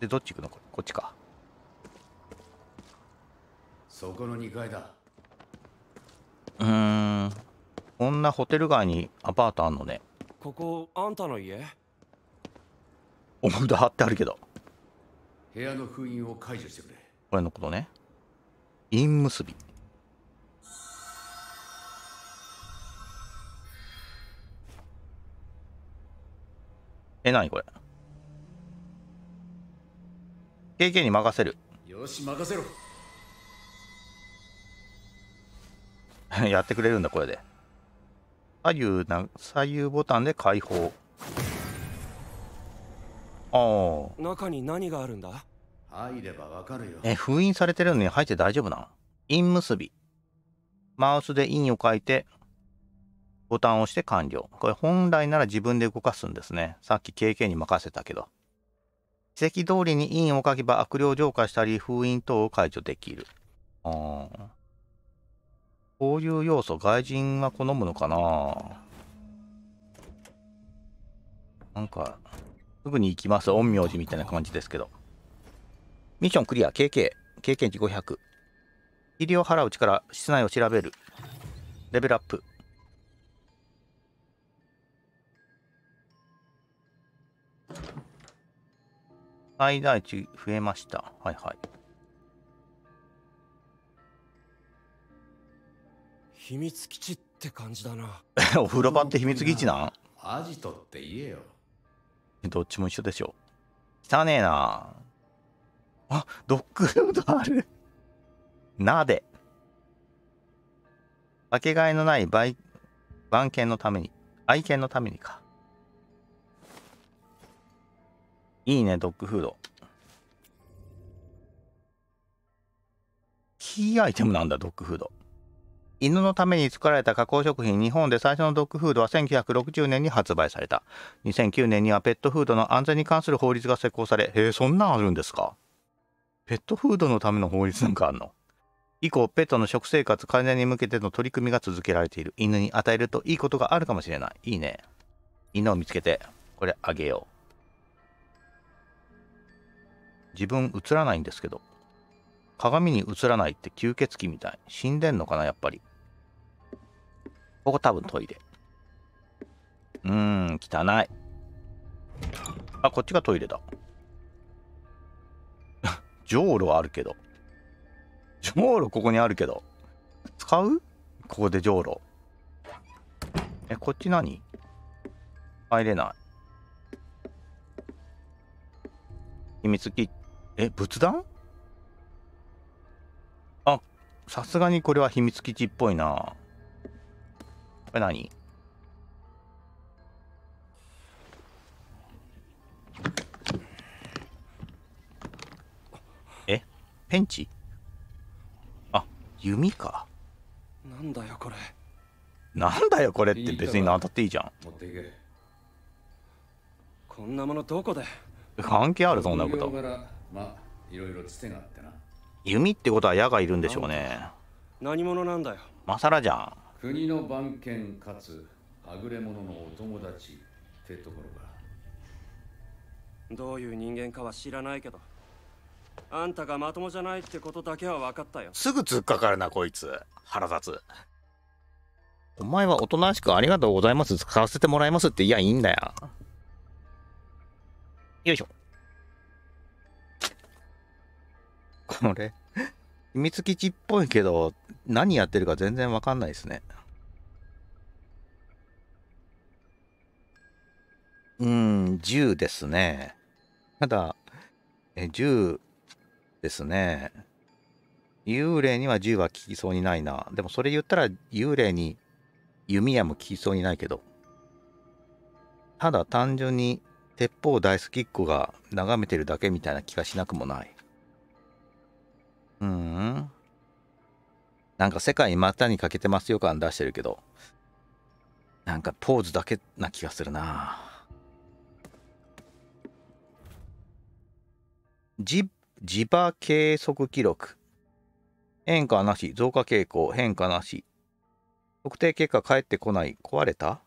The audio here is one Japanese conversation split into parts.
でどっち行くのこっちかそこの2階だうんこんなホテル街にアパートあんのねここあんたの家お札貼ってあるけど部屋の封印を解除してくれこれのことね陰結びえ何これ経験に任せるよし任せろ やってくれるんだこれで左右な左右ボタンで解放ああ中に何があるんだ入ればわかるよえ封印されてるのに入って大丈夫なの印結びマウスで印を書いてボタンを押して完了これ本来なら自分で動かすんですねさっき経験に任せたけど席通りに印を書けば悪霊浄化したり封印等を解除できる。ああ。こういう要素、外人は好むのかななんか、すぐに行きます。陰陽師みたいな感じですけど。ミッションクリア。KK。経験値500。霧を払う力。室内を調べる。レベルアップ。最大値増えました。はいはい。秘密基地って感じだな。お風呂場って秘密基地なんアジトって言えよ。どっちも一緒でしょ。汚ねえな。あ、ドッグフードある。な で。かけがえのない売、番犬のために、愛犬のためにか。いいね、ドッグフード。キーアイテムなんだ、ドッグフード。犬のために作られた加工食品日本で最初のドッグフードは1960年に発売された2009年にはペットフードの安全に関する法律が施行されへえそんなんあるんですかペットフードのための法律なんかあんの以降ペットの食生活改善に向けての取り組みが続けられている犬に与えるといいことがあるかもしれないいいね犬を見つけてこれあげよう自分映らないんですけど鏡に映らないって吸血鬼みたい死んでんのかなやっぱりここ多分トイレうーん汚いあこっちがトイレだ じょうろあるけどじょうろここにあるけど使うここでじょうろえこっち何入れない秘密基地え、仏壇あ、さすがにこれは秘密基地っぽいな。これ何えペンチあ弓かなんだよこれなんだよこれって別に当たっていいじゃん持っていけこんなものどこで関係あるそんなことまあいろいろつてがあってな弓ってことは矢がいるんでしょうね何者なんだよマサラじゃん国の番犬かつはぐれ者のお友達ってところかどういう人間かは知らないけどあんたがまともじゃないってことだけは分かったよすぐ突っかかるなこいつ腹立つお前はおとなしくありがとうございます使わせてもらいますっていやいいんだよよいしょこれ、秘密基地っぽいけど、何やってるか全然わかんないですね。うん、銃ですね。ただ、え銃ですね。幽霊には銃は効きそうにないな。でもそれ言ったら幽霊に弓矢も効きそうにないけど。ただ単純に鉄砲大好きっ子が眺めてるだけみたいな気がしなくもない。うん。なんか世界股にかけてますよ感出してるけど、なんかポーズだけな気がするな。磁場計測記録。変化なし、増加傾向、変化なし。測定結果返ってこない、壊れた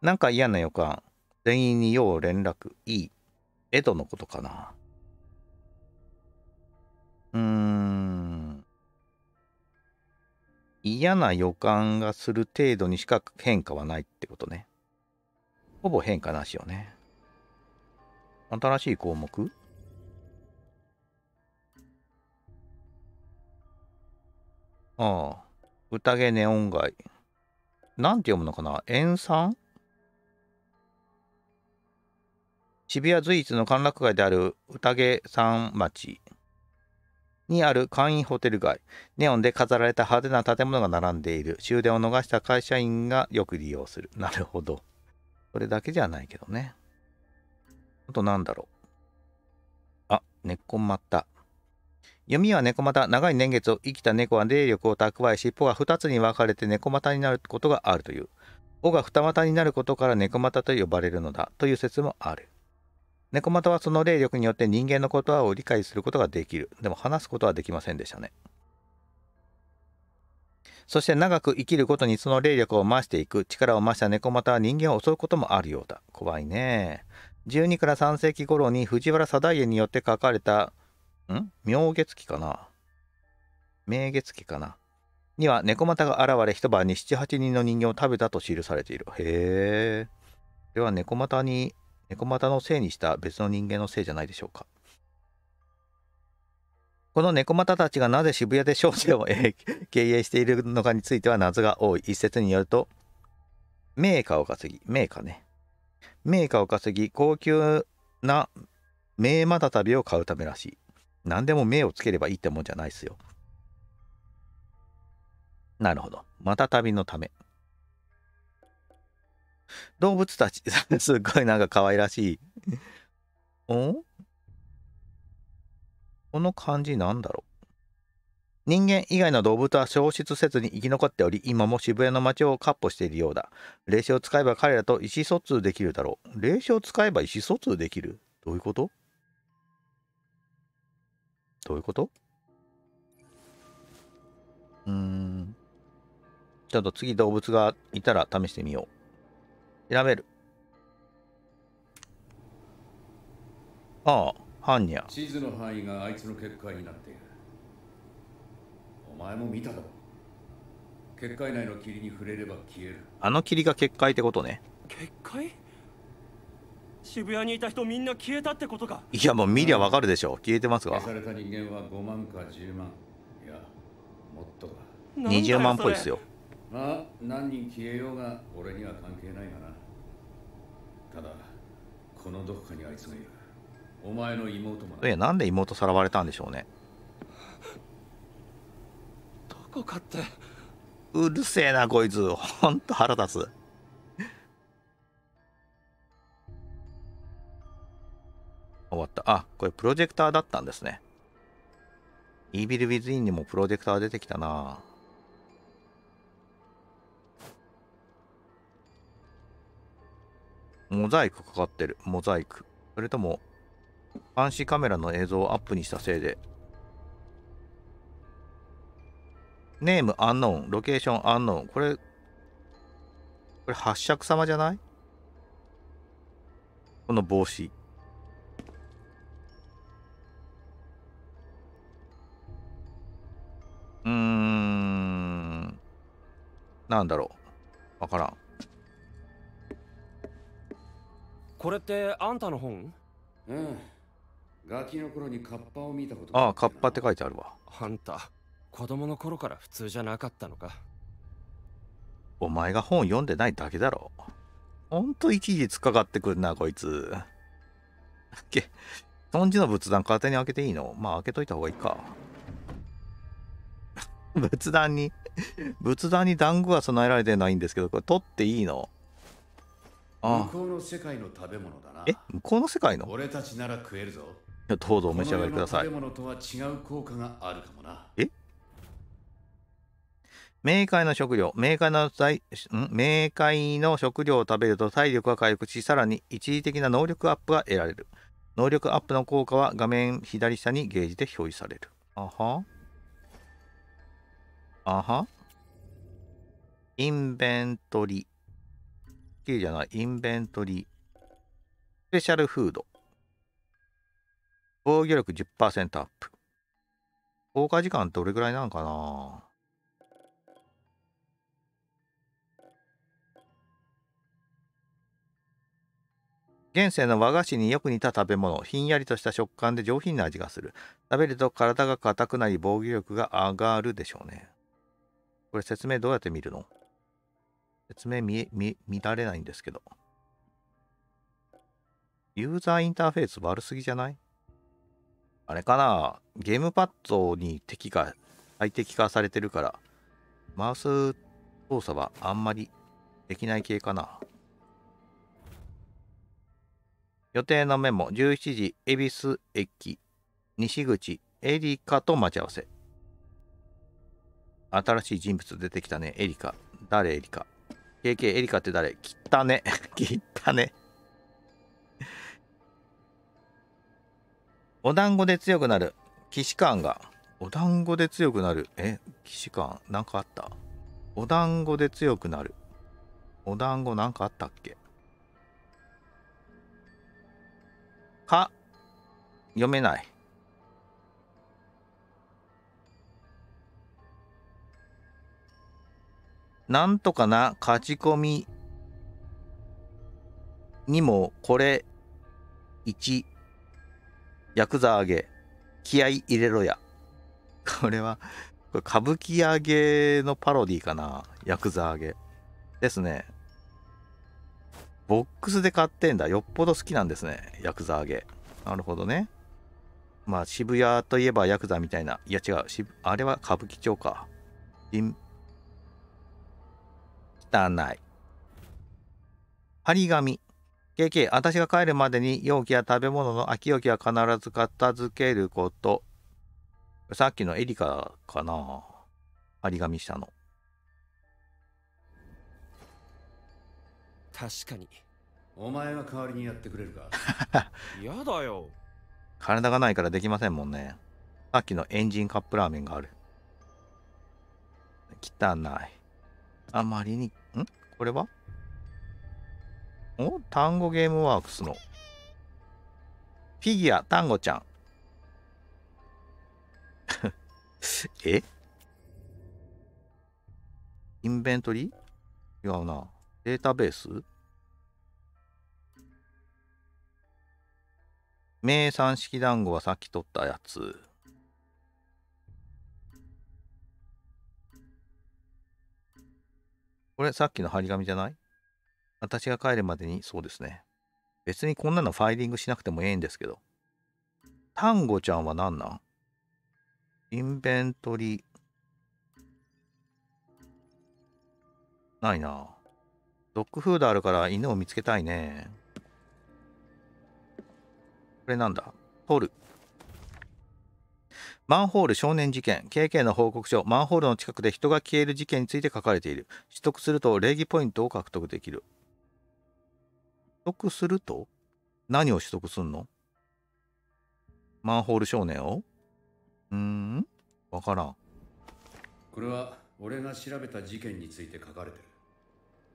なんか嫌な予感。全員に要連絡、いい。エドのことかな。うーん。嫌な予感がする程度にしか変化はないってことね。ほぼ変化なしよね。新しい項目ああ。宴ネオン街。なんて読むのかな塩酸渋谷随一の歓楽街である宴三町。にある簡易ホテル街。ネオンで飾られた派手な建物が並んでいる。終電を逃した会社員がよく利用する。なるほど。それだけじゃないけどね。あとなんだろう。あ、っ根った読みは猫股。長い年月を生きた猫は霊力を蓄え、尻尾が2つに分かれて猫股になることがあるという。尾が二股になることから猫股と呼ばれるのだという説もある。猫又はその霊力によって人間の言葉を理解することができる。でも話すことはできませんでしたね。そして長く生きるごとにその霊力を増していく力を増した猫又は人間を襲うこともあるようだ。怖いね。12から3世紀頃に藤原定家によって書かれた、ん明月期かな明月期かなには猫又が現れ一晩に78人の人間を食べたと記されている。へえ。では猫又に猫股のせいにした別の人間のせいじゃないでしょうかこの猫股たちがなぜ渋谷で商社を経営しているのかについては謎が多い一説によると名ーを稼ぎ名ーね名ーを稼ぎ高級な名マタタビを買うためらしい何でも名をつければいいってもんじゃないっすよなるほどマタタビのため動物たちすごいなんか可愛らしいん この感じなんだろう人間以外の動物は消失せずに生き残っており今も渋谷の街を闊歩しているようだ霊視を使えば彼らと意思疎通できるだろう霊視を使えば意思疎通できるどういうことどういうことうーんちょっと次動物がいたら試してみよう調べるああ犯人地図の範囲があいつの結界になっているお前も見ただろ結界内の霧に触れれば消えるあの霧が結界ってことね結界渋谷にいた人みんな消えたってことかいやもう見りゃわかるでしょ消えてますが消された人間は5万か10万いやもっとだ20万っぽいっすよまあ何人消えようが俺には関係ないがなただこのどこかにあいつがいるお前の妹もえなんで妹さらわれたんでしょうねどこかってうるせえなこいつほんと腹立つ終わったあこれプロジェクターだったんですねイービル・ウィズ・インにもプロジェクター出てきたなモザイクかかってる。モザイク。それとも、監視カメラの映像をアップにしたせいで。ネームアンノーン、ロケーションアンノーン。これ、これ八尺様じゃないこの帽子。うーん。なんだろう。わからん。これってあんたの本うんガキの頃にカッパを見たことああカッパって書いてあるわあんた子供の頃から普通じゃなかったのかお前が本読んでないだけだろほんといちいちかかってくんなこいつけそんじの仏壇勝手に開けていいのまあ開けといた方がいいか仏壇に仏壇に団子が備えられてないんですけどこれ取っていいのああ向こうの世界の食べ物だなえ向こうの世界の俺たちなら食えるぞどうぞお召し上がりください食べ物とは違う効果があるかもなえ明快の食料明快の体明快の食料を食べると体力が回復しさらに一時的な能力アップが得られる能力アップの効果は画面左下にゲージで表示されるあはあはインベントリキーじゃない、インベントリー、スペシャルフード、防御力10%アップ。効果時間どれぐらいなのかな現世の和菓子によく似た食べ物ひんやりとした食感で上品な味がする食べると体が硬くなり防御力が上がるでしょうねこれ説明どうやって見るの説明見見乱れないんですけど。ユーザーインターフェース悪すぎじゃないあれかなゲームパッドに敵が最適化されてるから、マウス操作はあんまりできない系かな。予定のメモ、17時、恵比寿駅、西口、エリカと待ち合わせ。新しい人物出てきたね、エリカ。誰エリカ KK、エリカって誰きったね。き ったね。お団子で強くなる。騎士官が。お団子で強くなる。え騎士官なんかあったお団子で強くなる。お団子なんかあったっけか読めない。なんとかな勝ち込みにもこれ1ヤクザ上げ気合入れろやこれはこれ歌舞伎揚げのパロディかなヤクザ揚げですねボックスで買ってんだよっぽど好きなんですねヤクザ揚げなるほどねまあ渋谷といえばヤクザみたいないや違うあれは歌舞伎町か汚い張り紙 KK 私が帰るまでに容器や食べ物の空き容器は必ず片付けることさっきのエリカかな張り紙したの確かにお前が代わりにやってくれるか やだよ体がないからできませんもんねさっきのエンジンカップラーメンがある汚いあまりにこれはお単語ゲームワークスの。フィギュア、単語ちゃん。えインベントリー違うな。データベース名産式団子はさっき取ったやつ。これさっきの張り紙じゃない私が帰るまでにそうですね。別にこんなのファイリングしなくてもええんですけど。タンゴちゃんは何なんインベントリー。ないな。ドッグフードあるから犬を見つけたいね。これなんだ取る。マンホール少年事件 KK の報告書マンホールの近くで人が消える事件について書かれている取得すると礼儀ポイントを獲得できる取得すると何を取得すんのマンホール少年をうんわからんこれは俺が調べた事件について書かれてる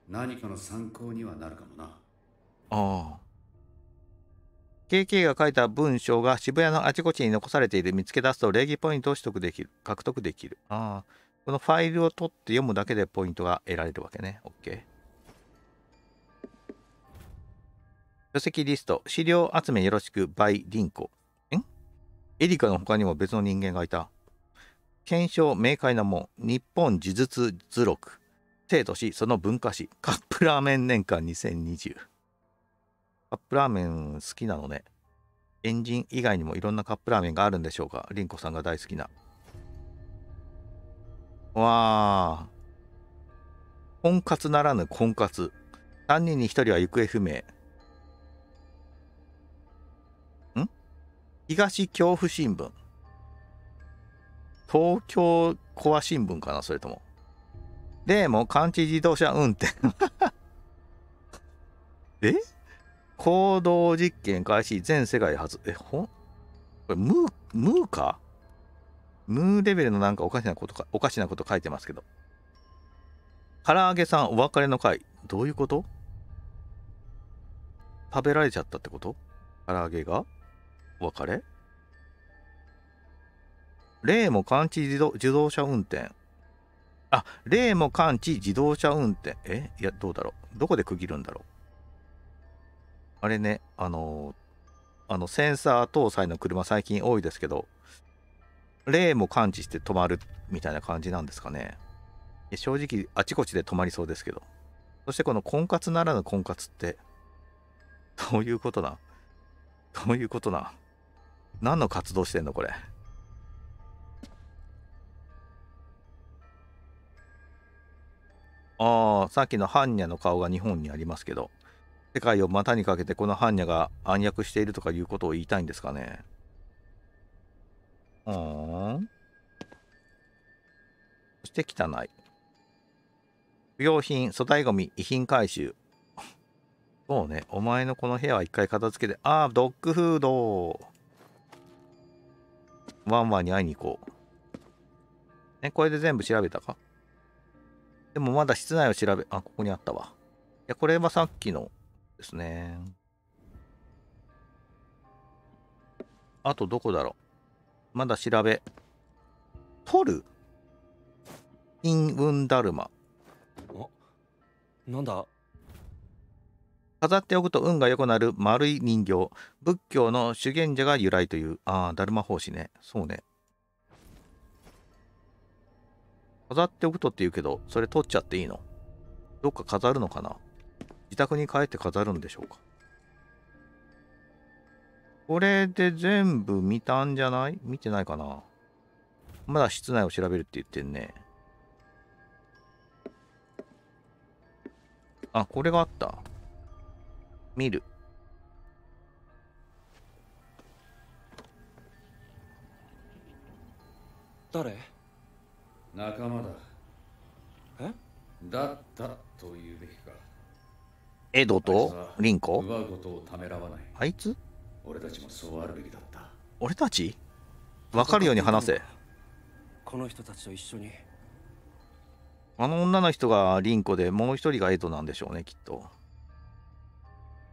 何かの参考にはなるかもなああ KK が書いた文章が渋谷のあちこちに残されている見つけ出すと礼儀ポイントを取得できる獲得できるああこのファイルを取って読むだけでポイントが得られるわけね OK 書籍リスト資料集めよろしくバイリンコんエリカの他にも別の人間がいた検証明快なもん日本呪術図録生としその文化史カップラーメン年間2020カップラーメン好きなのね。エンジン以外にもいろんなカップラーメンがあるんでしょうか。りんこさんが大好きな。わあ。婚活ならぬ婚活。3人に1人は行方不明。ん東恐怖新聞。東京コア新聞かな、それとも。でも、完治自動車運転 え行動実験開始、全世界初。え、ほんこれ、ムー、ムーかムーレベルのなんかおかしなことか、おかしなこと書いてますけど。唐揚げさん、お別れの会。どういうこと食べられちゃったってこと唐揚げがお別れ例も感知自動自動車運転。あ、例も感知自動車運転。えいや、どうだろう。どこで区切るんだろう。あれね、あのー、あのセンサー搭載の車最近多いですけど、例も感知して止まるみたいな感じなんですかね。正直、あちこちで止まりそうですけど。そしてこの婚活ならぬ婚活って、どういうことなどういうことな何の活動してんのこれ。ああ、さっきの般若の顔が日本にありますけど、世界を股にかけてこの般若が暗躍しているとかいうことを言いたいんですかねうん。そして汚い。不用品、粗大ごみ、遺品回収。そうね、お前のこの部屋は一回片付けて、ああ、ドッグフードワンワンに会いに行こう。ね、これで全部調べたかでもまだ室内を調べ、あ、ここにあったわ。いや、これはさっきのですね。あとどこだろうまだ調べ。取る陰雲だるま。なんだ飾っておくと運が良くなる丸い人形。仏教の修験者が由来という。ああ、だるま法師ね。そうね。飾っておくとって言うけど、それ取っちゃっていいのどっか飾るのかな自宅に帰って飾るんでしょうかこれで全部見たんじゃない見てないかなまだ室内を調べるって言ってんね。あ、これがあった。見る。誰仲間だ。えだったというべきか。エドとリンコあいつ俺たちもそうあるべきだった俺たち分かるように話せこの人たちと一緒にあの女の人がリンコでもう一人がエドなんでしょうねきっと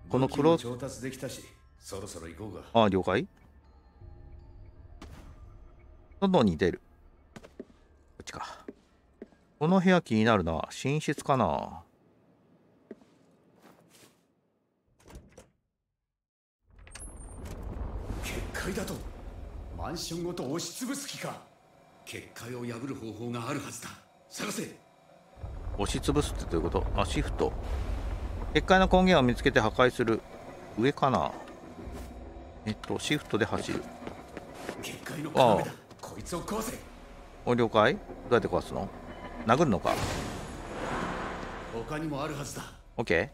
この黒調達できたしそろそろ行こうかああ了解外に出るこっちかこの部屋気になるな寝室かな界だとマンションごと押しつぶす気か結界を破る方法があるはずだ探せ押しつぶすってどういうことあシフト結界の根源を見つけて破壊する上かなえっとシフトで走る結界のああこいつを壊せお了解どうやって壊すの殴るのか他にもあるはずだオッケー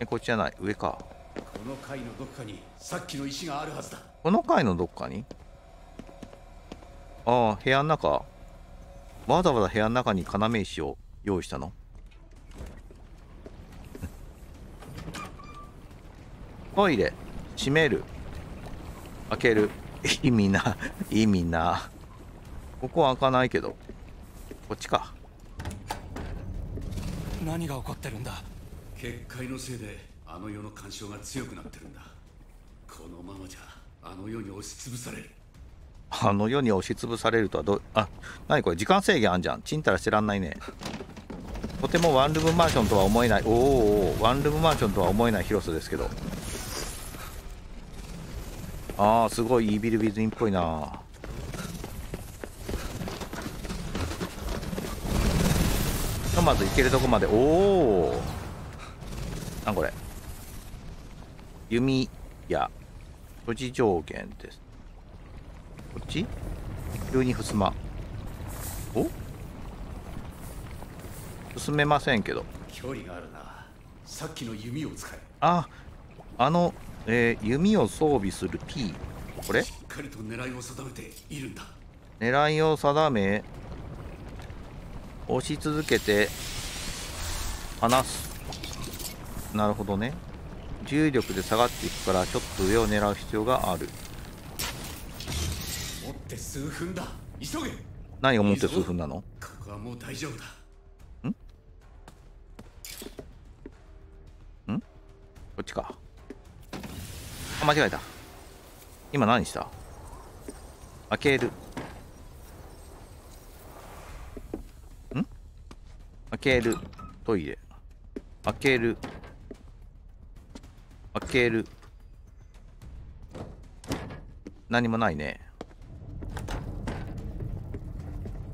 えこっちじゃない上かこの階のどっかにさっきの石があるはずだこの階のどっかにああ部屋の中わざわざ部屋の中に要石を用意したの トイレ閉める開ける 意味な意味なここは開かないけどこっちか何が起こってるんだ結界のせいであの世の干渉が強くなってるんだこのままじゃあの世に押しつぶされるあの世に押しつぶされるとはどあ何これ時間制限あんじゃんちんたらしてらんないねとてもワンルームマンションとは思えないおおワンルームマンションとは思えない広さですけどああすごいイービルビズインっぽいなひとまず行けるとこまでおおなんこれ弓矢所持上限ですこっち急にふすまお進めませんけど距離があるなさっきの弓を使えああの、えー、弓を装備する P これしっかりと狙いを定めているんだ狙いを定め押し続けて離すなるほどね重力で下がっていくからちょっと上を狙う必要がある持って数分だ急げ何を持って数分なのここはもう大丈夫だんんこっちかあ間違えた今何した開けるん開けるトイレ開ける開ける何もないね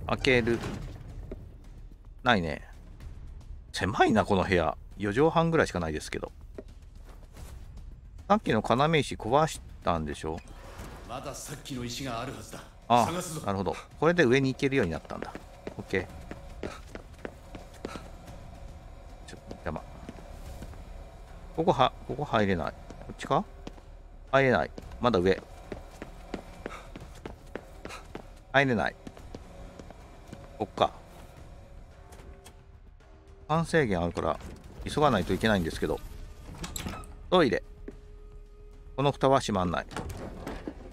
開けるないね狭いなこの部屋4畳半ぐらいしかないですけどさっきの要石壊したんでしょまださっきの石があるはずだああなるほどこれで上に行けるようになったんだ OK ここは、ここ入れない。こっちか入れない。まだ上。入れない。こっか。半制限あるから、急がないといけないんですけど。トイレ。この蓋は閉まんない。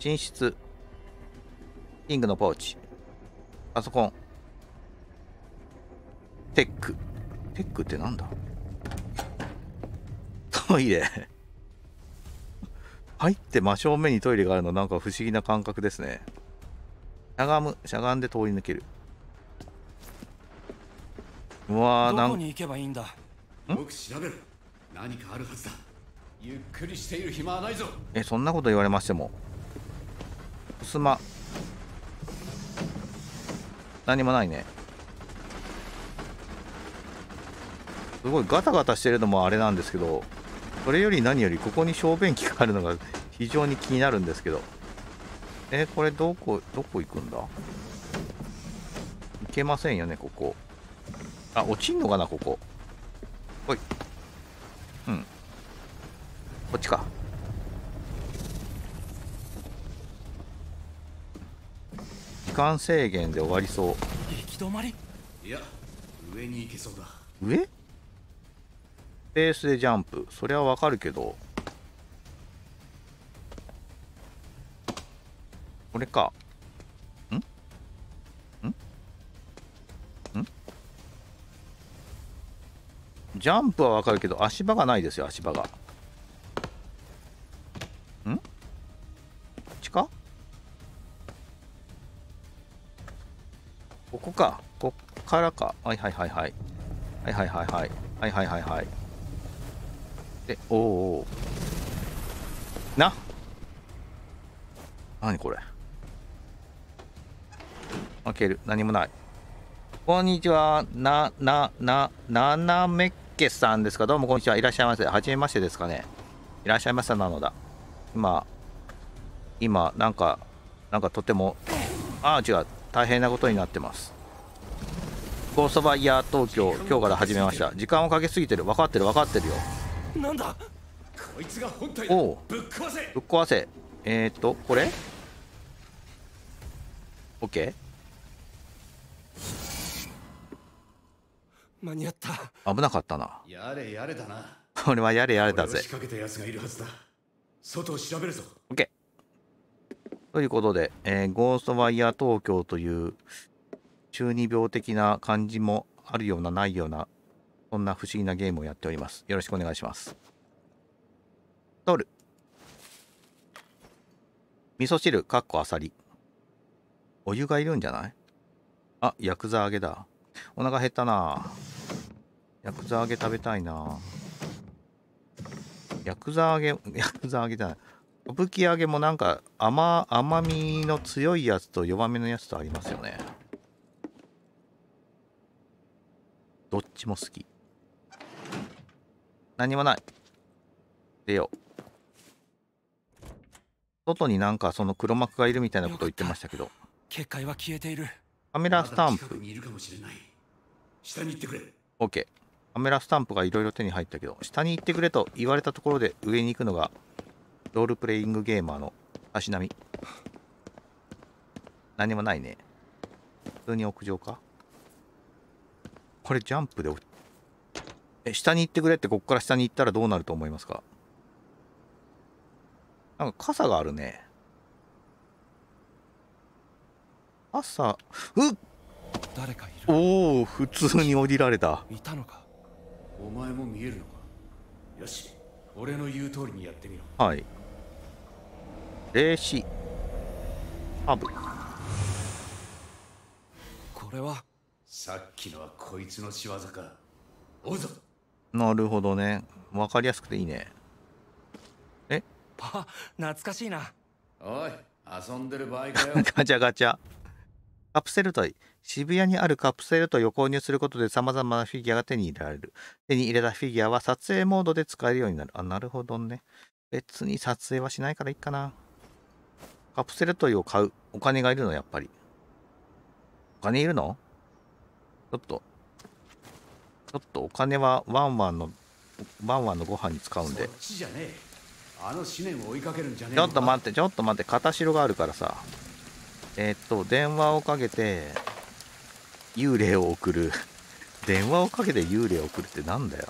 寝室。リングのポーチ。パソコン。テック。テックってなんだトイレ入って真正面にトイレがあるのなんか不思議な感覚ですねしゃがむしゃがんで通り抜けるうわーなんどこに行けばいいんだよく調べる何かあるはずだゆっくりしている暇はないぞえそんなこと言われましてもすま何もないねすごいガタガタしてるのもあれなんですけどそれより何よりここに小便器があるのが非常に気になるんですけどえこれどこどこ行くんだ行けませんよねここあ落ちんのかなここほいうんこっちか時間制限で終わりそう行き止まりいや上に行けそうだ上ペースでジャンプそりゃわかるけどこれかんんんジャンプはわかるけど足場がないですよ足場がんちかここかこっからかはいはいはいはいはいはいはいはいはいはいはいはいで、おおな何これ開ける。何もない。こんにちは。な、な、な、ななめっけさんですかどうもこんにちは。いらっしゃいませ。はじめましてですかね。いらっしゃいませなのだ。今、今、なんか、なんかとても、ああ、違う。大変なことになってます。ゴーストバイヤー東京、今日から始めました。時間をかけすぎてる。分かってる、分かってるよ。なんだこいつが本体おぶっ壊せぶっ壊せえー、っとこれオッケー間に合った危なかったなやれやれだなこれはやれやれだぜ仕掛けた奴がいるはずだ外を調べるぞオッケーということで、えー、ゴーストワイヤー東京という中二病的な感じもあるようなないようなそんな不思議なゲームをやっております。よろしくお願いします。ドる。味噌汁、かっこあさり。お湯がいるんじゃないあ、ヤクザ揚げだ。お腹減ったなヤクザ揚げ食べたいなヤクザ揚げ、ヤクザ揚げじゃない。歌舞揚げもなんか甘、甘みの強いやつと弱めのやつとありますよね。どっちも好き。何もない出よう外になんかその黒幕がいるみたいなことを言ってましたけど結界は消えているカメラスタンプ下に行ってくれケー。カメラスタンプがいろいろ手に入ったけど下に行ってくれと言われたところで上に行くのがロールプレイングゲーマーの足並み何もないね普通に屋上かこれジャンプで落え下に行ってくれってここから下に行ったらどうなると思いますかなんか傘があるね朝うっ誰かいるおお普通に降りられたいたのかお前も見えるのかよし俺の言う通りにやってみろはいハブこれはさっきのはこいつの仕業かおうぞなるほどね分かりやすくていいねえあ、懐かしいなおい遊んでる場合かよ ガチャガチャカプセルトイ渋谷にあるカプセルトイを購入することで様々なフィギュアが手に入れられる手に入れたフィギュアは撮影モードで使えるようになるあなるほどね別に撮影はしないからいいかなカプセルトイを買うお金がいるのやっぱりお金いるのちょっとちょっとお金はワンワンのワンワンのご飯に使うんでちょっと待ってちょっと待って片白があるからさえー、っと電話をかけて幽霊を送る電話をかけて幽霊を送るってなんだよ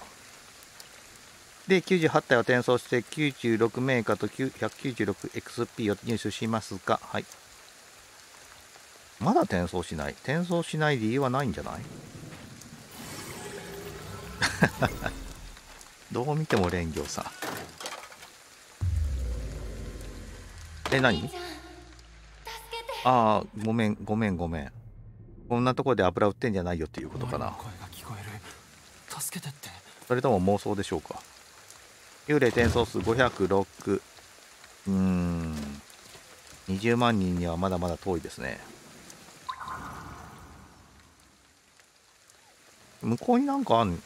で98体を転送して96メーカーと 196XP を入手しますがはいまだ転送しない転送しない理由はないんじゃない どう見ても蓮行さんえ何ああごめんごめんごめんこんなとこで油売ってんじゃないよっていうことかな助けてってそれとも妄想でしょうか幽霊転送数506うーん20万人にはまだまだ遠いですね向こうになんかあん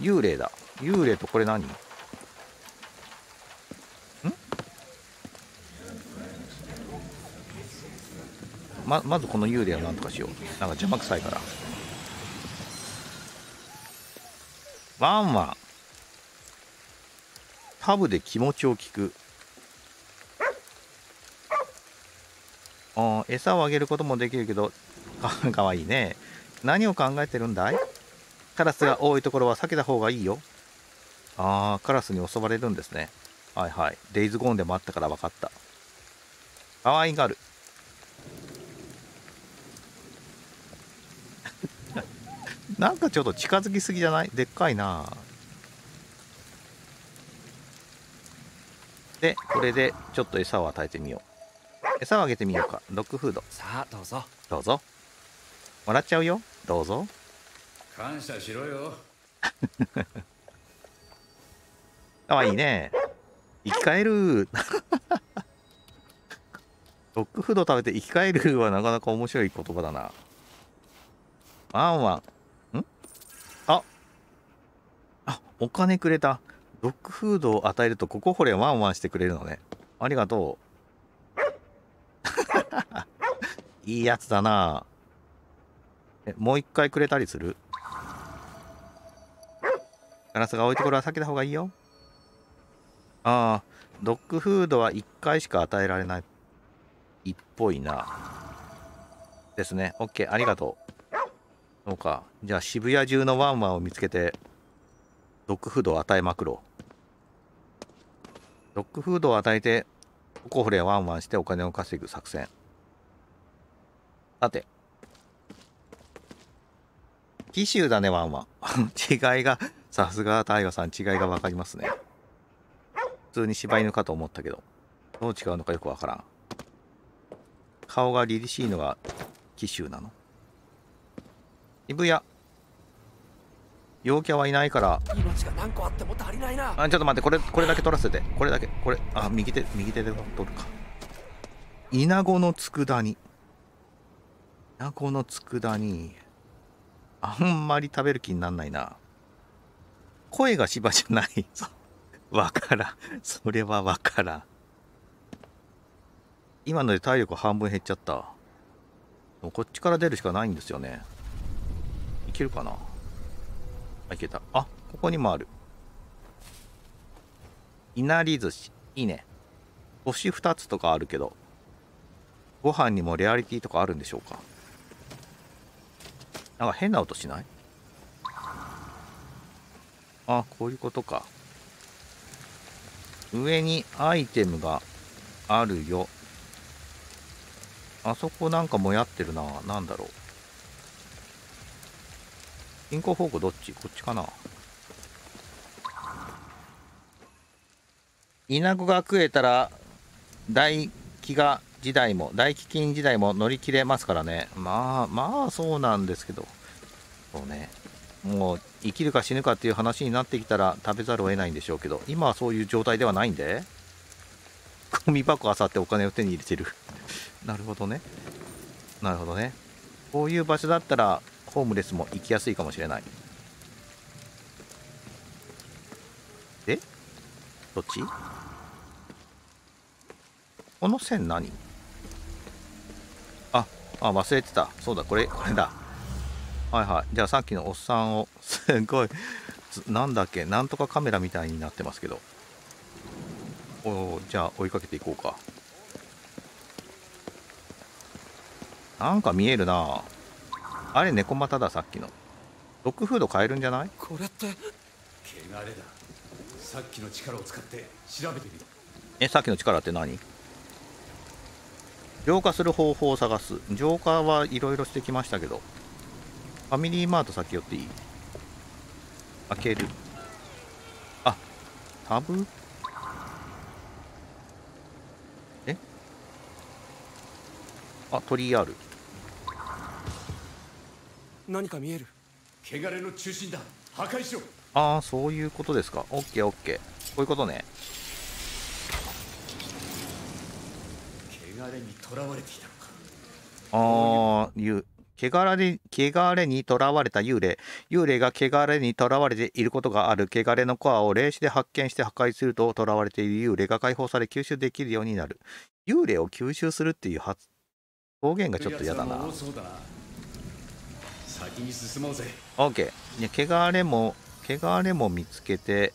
幽霊だ幽霊とこれ何んままずこの幽霊を何とかしようなんか邪魔くさいからワンワンタブで気持ちを聞くあ餌をあげることもできるけど かわいいね何を考えてるんだいカラスが多いところは避けた方がいいよああ、カラスに襲われるんですねはいはいデイズゴーンでもあったから分かったわいがる なんかちょっと近づきすぎじゃないでっかいなでこれでちょっと餌を与えてみよう餌をあげてみようかドッグフードさあどうぞどうぞ笑らっちゃうよどうぞ感謝しろよ あいいね生き返る ドッグフード食べて生き返るはなかなか面白い言葉だなワンワンんああお金くれたドッグフードを与えるとここほれワンワンしてくれるのねありがとう いいやつだなえもう一回くれたりするガラスが多いところは避けた方がいいよ。ああ、ドッグフードは1回しか与えられない。いっぽいな。ですね。OK、ありがとう。そうか。じゃあ渋谷中のワンワンを見つけて、ドッグフードを与えまくろう。ドッグフードを与えて、ここほれワンワンしてお金を稼ぐ作戦。さて。紀州だね、ワンワン。違いがさすが大河さん違いが分かりますね普通に柴犬かと思ったけどどう違うのかよく分からん顔が凛々しいのが紀州なのイブヤ。陽キャはいないから命が何個あっても足りないなあちょっと待ってこれこれだけ取らせてこれだけこれあ右手右手で取るかイナゴの佃煮イナゴの佃煮あんまり食べる気になんないな声が芝じゃないぞ。わからん。それはわからん。今ので体力半分減っちゃった。こっちから出るしかないんですよね。いけるかなあ、いけた。あ、ここにもある。いなり寿司。いいね。星2つとかあるけど、ご飯にもレアリティとかあるんでしょうかなんか変な音しないあこういうことか上にアイテムがあるよあそこなんかもやってるな何だろう進行方向どっちこっちかな稲子が食えたら大飢餓時代も大飢饉時代も乗り切れますからねまあまあそうなんですけどそうねもう生きるか死ぬかっていう話になってきたら食べざるを得ないんでしょうけど今はそういう状態ではないんでゴミ箱あさってお金を手に入れてる なるほどねなるほどねこういう場所だったらホームレスも行きやすいかもしれないでどっちこの線何ああ忘れてたそうだこれこれだはいはいじゃあさっきのおっさんをすごいなんだっけなんとかカメラみたいになってますけどおじゃあ追いかけていこうかなんか見えるなあれ猫股ださっきのドッグフード買えるんじゃないこれって汚れださっきの力を使って調べてみろえさっきの力って何浄化する方法を探す浄化はいろいろしてきましたけどファミリーマート先寄っていい開ける。あ、タブえあ、鳥ある。何か見える。汚れの中心だ。破壊しろ。ああ、そういうことですか。オッケーオッケー。こういうことね。汚れに囚われていたのか。ああ、言う。汚れ汚れにとらわれた幽霊幽霊が汚れにとらわれていることがある汚れのコアを霊視で発見して破壊するととらわれている幽霊が解放され吸収できるようになる幽霊を吸収するっていう発表現がちょっと嫌だな先に進もうぜ OK 汚れも汚れも見つけて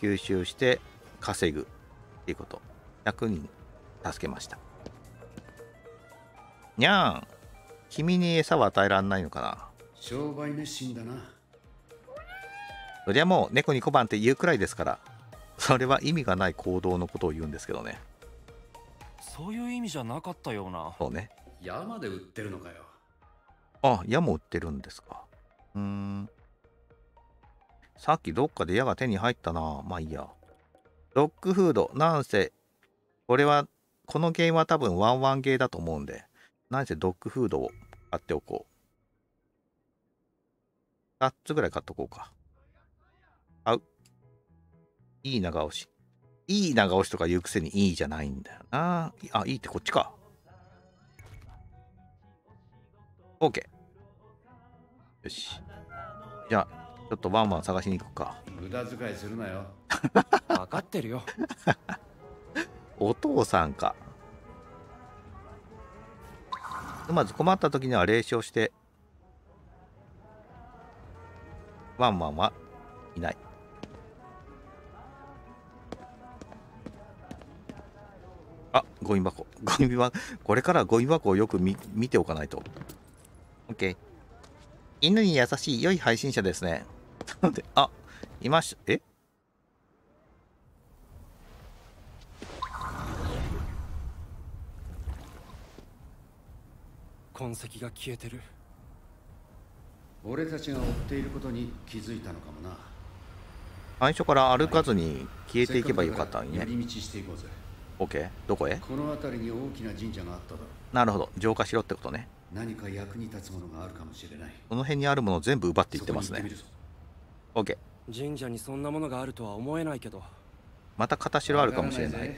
吸収して稼ぐっていうこと100人助けましたにゃん君に餌は与えらんないのかな商売熱心だなそりゃもう猫に小判って言うくらいですからそれは意味がない行動のことを言うんですけどねそういう意味じゃなかったようなそうね山で売ってるのかよあ矢も売ってるんですかうんさっきどっかで矢が手に入ったなまあいいやドッグフードなんせこれはこのゲームは多分ワンワンゲーだと思うんでなんせドッグフードを買っておこう。8つぐらい買っとこうか。買う。いい長押し。いい長押しとか言うくせにいいじゃないんだよな。あ、いいってこっちか。OK。よし。じゃあ、ちょっとワンワン探しに行くか。無駄遣いするなよ。分かってるよ。お父さんか。まず困った時には霊障してワンワンはいないあゴミ箱 ゴミ箱これからゴミ箱をよく見見ておかないと OK 犬に優しい良い配信者ですねなのであいましたえ痕跡が消えてる俺たちが追っていることに気づいたのかもな最初から歩かずに消えていけばよかったんや、ね、やり道していこうぜ OK どこへこの辺りに大きな神社があっただろなるほど浄化しろってことね何か役に立つものがあるかもしれないこの辺にあるもの全部奪っていってますね OK 神社にそんなものがあるとは思えないけどまた片白あるかもしれない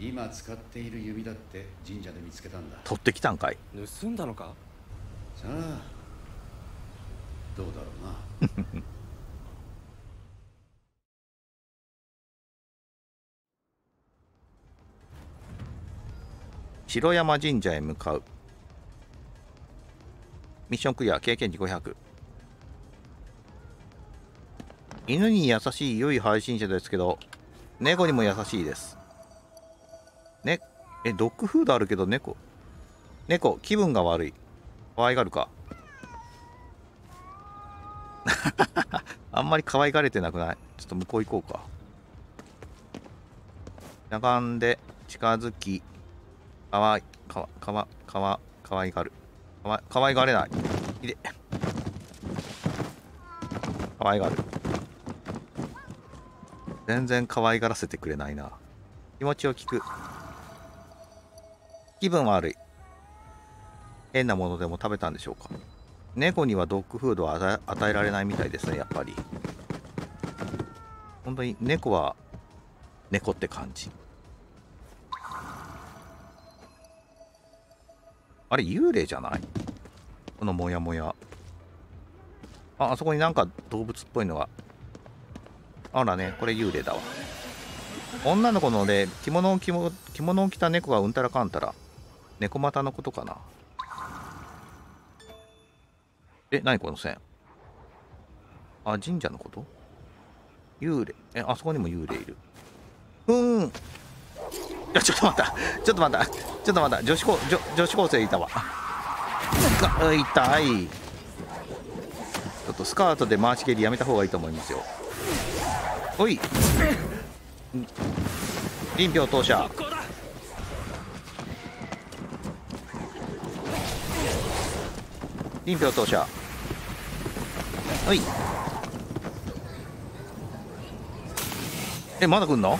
今使っている指だって神社で見つけたんだ取ってきたんかい盗んだのかさあどうだろうな 城山神社へ向かうミッションクリア経験値500犬に優しい良い配信者ですけど猫にも優しいですね、え、ドッグフードあるけど猫。猫、気分が悪い。可愛がるか。あんまり可愛がれてなくないちょっと向こう行こうか。しゃんで近づき、かわい、かわ、かわ、かわ、かわいがる。かわ、かわいがれない。いで。かわいがる。全然可愛がらせてくれないな。気持ちを聞く。気分悪い変なものでも食べたんでしょうか猫にはドッグフードは与えられないみたいですねやっぱり本当に猫は猫って感じあれ幽霊じゃないこのモヤモヤああそこになんか動物っぽいのがあらねこれ幽霊だわ女の子のね着物を着物を着た猫がうんたらかんたら猫股のことかなえ、何この線あ、神社のこと幽霊。え、あそこにも幽霊いる。うん。いや、ちょっと待った。ちょっと待った。ちょっと待った。女子高、女女子高生いたわ。が痛い。ちょっとスカートで回し蹴りやめた方がいいと思いますよ。おい。林票投射。林氷投射はいえまだ来んのほ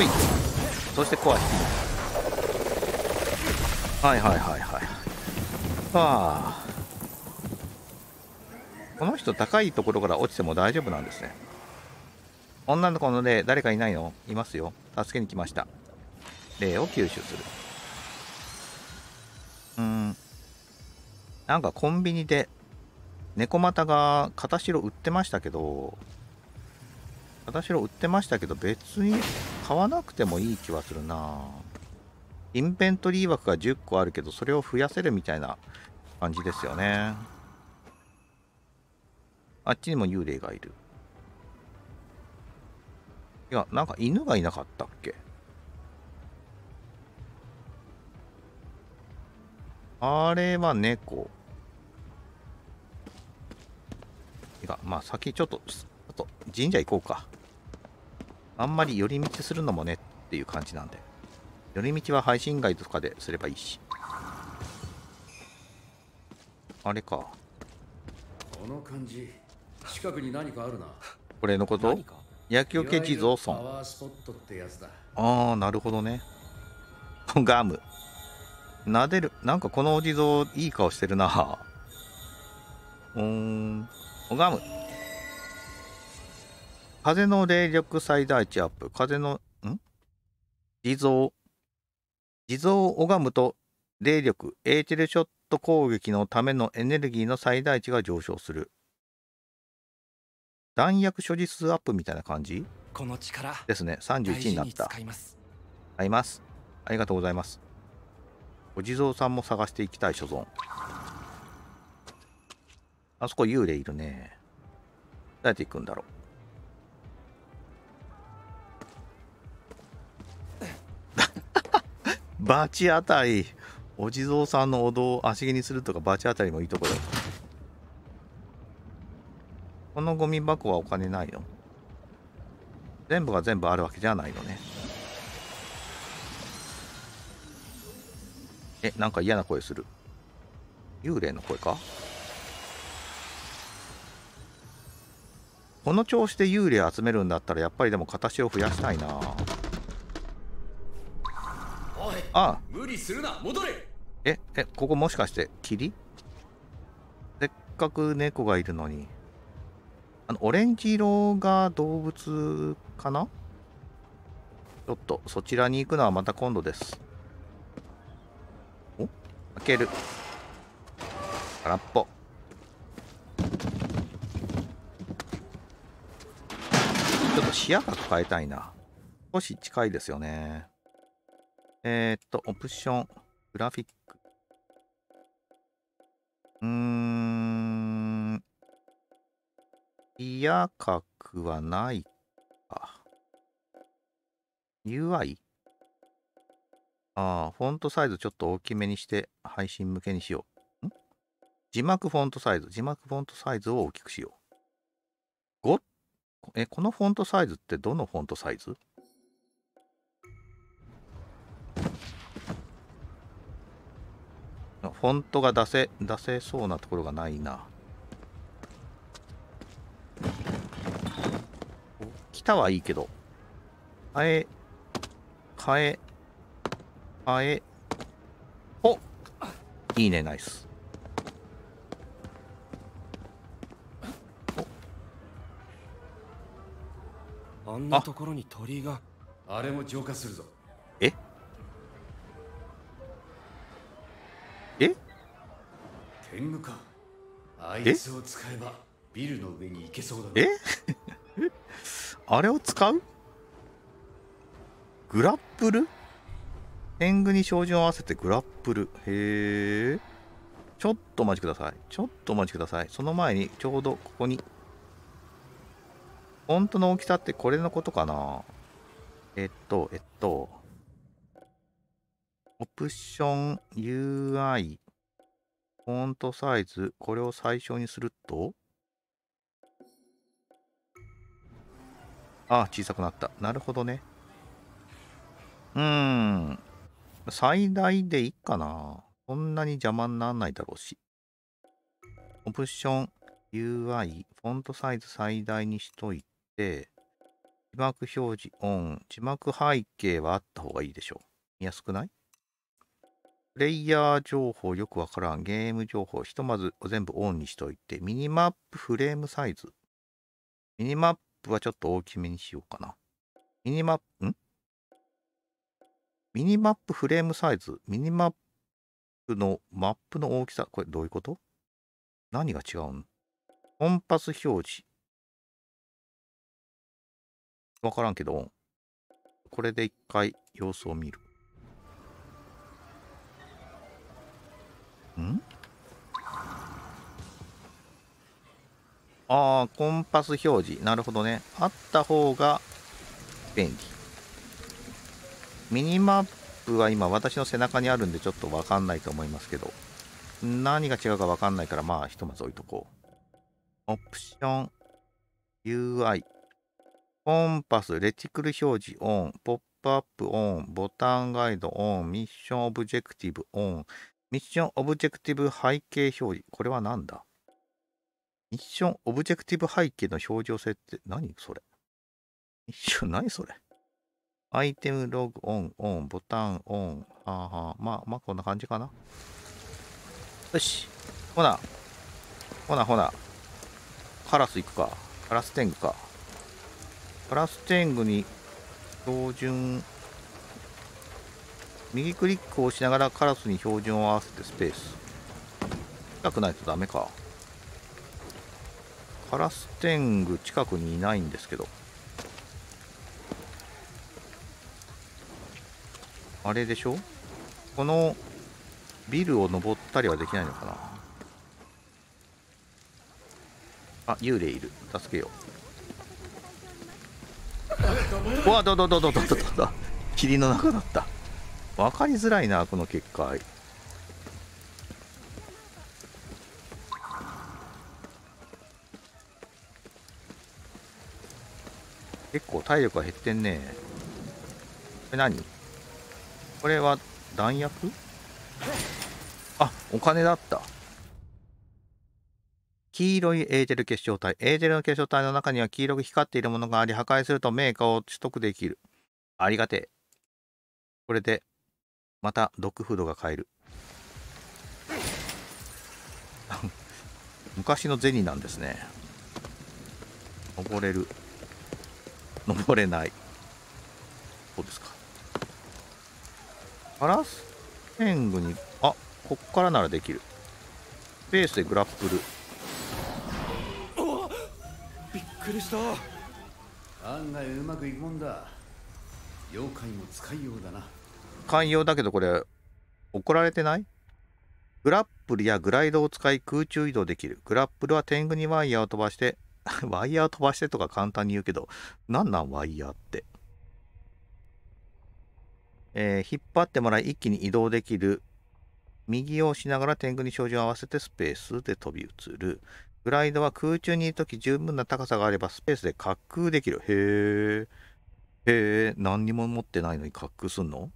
いそしてコア引きはいはいはいはいああこの人高いところから落ちても大丈夫なんですね女の子の霊誰かいないのいますよ助けに来ました霊を吸収するなんかコンビニで猫股が片白売ってましたけど片白売ってましたけど別に買わなくてもいい気はするなインベントリー枠が10個あるけどそれを増やせるみたいな感じですよねあっちにも幽霊がいるいやなんか犬がいなかったっけあれは猫まあ先ちょっと、あと神社行こうか。あんまり寄り道するのもねっていう感じなんで。寄り道は配信外とかですればいいし。あれか。この感じ、近くに何かあるな。これのこと野球系地蔵村。ああ、なるほどね。ガム。撫でる。なんかこのお地蔵いい顔してるな。うん。拝む風の霊力最大値アップ風のん地蔵地蔵を拝むと霊力エーテルショット攻撃のためのエネルギーの最大値が上昇する弾薬所持数アップみたいな感じこの力ですね31になった合いますありがとうございますお地蔵さんも探していきたい所存あそこ幽霊いるね。どうやって行くんだろう。バチ当たり。お地蔵さんのお堂を足毛にするとかバチ当たりもいいとこだ。このゴミ箱はお金ないの全部が全部あるわけじゃないのね。え、なんか嫌な声する。幽霊の声かこの調子で幽霊集めるんだったらやっぱりでも形を増やしたいなおいあ無理するな戻れええここもしかして霧せっかく猫がいるのにあのオレンジ色が動物かなちょっとそちらに行くのはまた今度ですお開ける空っぽちょっと視野角変えたいな。少し近いですよね。えー、っと、オプション、グラフィック。うーん。視野角はないか。UI? ああ、フォントサイズちょっと大きめにして配信向けにしよう。ん字幕フォントサイズ。字幕フォントサイズを大きくしよう。えこのフォントサイズってどのフォントサイズフォントが出せ出せそうなところがないな来たはいいけど変え変え変えおいいねナイスあんなところに鳥居があれも浄化するぞええ天狗かあいつを使えばビルの上に行けそうだえ あれを使うグラップル天狗に照準を合わせてグラップルへえちょっとお待ちくださいちょっとお待ちくださいその前にちょうどここにフォントの大きさってこれのことかなえっと、えっと、オプション UI、フォントサイズ、これを最小にすると、あ小さくなった。なるほどね。うーん。最大でいいかな。そんなに邪魔にならないだろうし。オプション、UI、フォントサイズ最大にしといて。で、字幕表示オン、字幕背景はあった方がいいでしょう。見やすくないプレイヤー情報よくわからん。ゲーム情報、ひとまず全部オンにしといて、ミニマップフレームサイズ。ミニマップはちょっと大きめにしようかな。ミニマップ、んミニマップフレームサイズ。ミニマップのマップの大きさ。これどういうこと何が違うんコンパス表示。わからんけど、これで一回様子を見る。んああ、コンパス表示。なるほどね。あった方が便利。ミニマップは今私の背中にあるんでちょっとわかんないと思いますけど、何が違うかわかんないからまあひとまず置いとこう。オプション、UI。コンパス、レティクル表示オン、ポップアップオン、ボタンガイドオン、ミッションオブジェクティブオン、ミッションオブジェクティブ背景表示。これは何だミッションオブジェクティブ背景の表示を設定。何それミッション、何それアイテムログオン、オン、ボタンオン。はあはあ、まあ、まあ、こんな感じかな。よし。ほな。ほなほな。カラス行くか。カラス天狗か。プラス天狗に標準右クリックをしながらカラスに標準を合わせてスペース近くないとダメかカラス天狗近くにいないんですけどあれでしょこのビルを登ったりはできないのかなあ幽霊いる助けよううわどどどどどどど霧の中だったわかりづらいなこの結果結構体力が減ってんねこれ何これは弾薬あお金だった黄色いエーテル結晶体。エーテルの結晶体の中には黄色く光っているものがあり、破壊するとメーカーを取得できる。ありがてえ。これで、また毒フードが買える。昔の銭なんですね。登れる。登れない。そうですか。ガラス天狗に、あ、こっからならできる。スペースでグラップル。くりした案外うまくいくもんだ妖怪も使いようだな寛容だけどこれ怒られてないグラップルやグライドを使い空中移動できるグラップルは天狗にワイヤーを飛ばして ワイヤーを飛ばしてとか簡単に言うけどなんなんワイヤーってえー、引っ張ってもらい一気に移動できる右を押しながら天狗に照準を合わせてスペースで飛び移るグライドは空中にいるとき十分な高さがあればスペースで滑空できる。へえ。へえ、何にも持ってないのに滑空すんの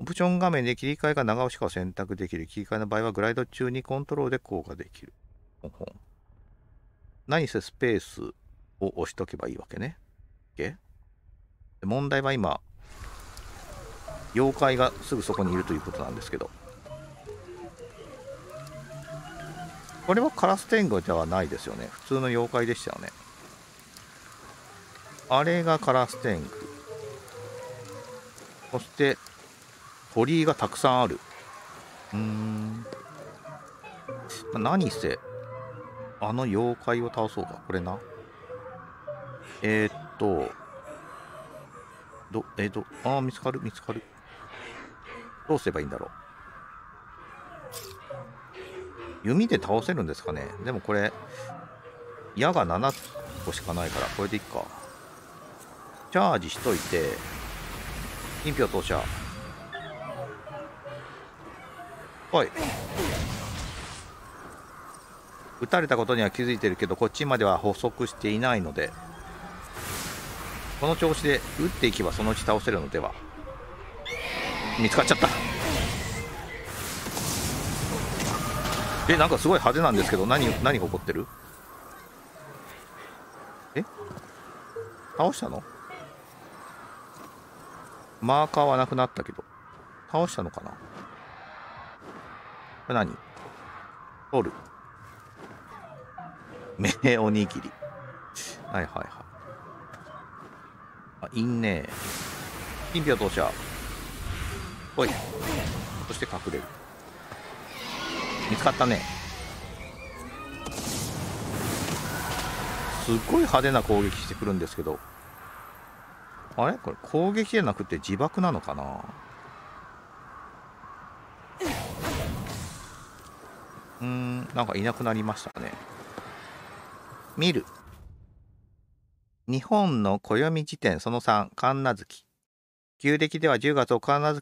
オプション画面で切り替えが長押しかを選択できる。切り替えの場合はグライド中にコントロールで効果できる。ほんほん。何せスペースを押しとけばいいわけね。OK? 問題は今、妖怪がすぐそこにいるということなんですけど。これはカラステンではないですよね普通の妖怪でしたよねあれがカラステングそして鳥居がたくさんあるうーん何せあの妖怪を倒そうかこれなえー、っとどえー、っとああ見つかる見つかるどうすればいいんだろう弓で倒せるんですかねでもこれ矢が7個しかないからこれでいっかチャージしといて金票投射はい撃たれたことには気づいてるけどこっちまでは捕捉していないのでこの調子で打っていけばそのうち倒せるのでは見つかっちゃったえなんかすごい派手なんですけど何何が起こってるえ倒したのマーカーはなくなったけど倒したのかなこれ何取る目おにぎりはいはいはいあいんねえ金ピア通しゃほいそして隠れる見つかったねすっごい派手な攻撃してくるんですけどあれこれ攻撃じゃなくて自爆なのかなうんなんかいなくなりましたね見る日本の暦辞典その3神無月旧暦では10月を神無月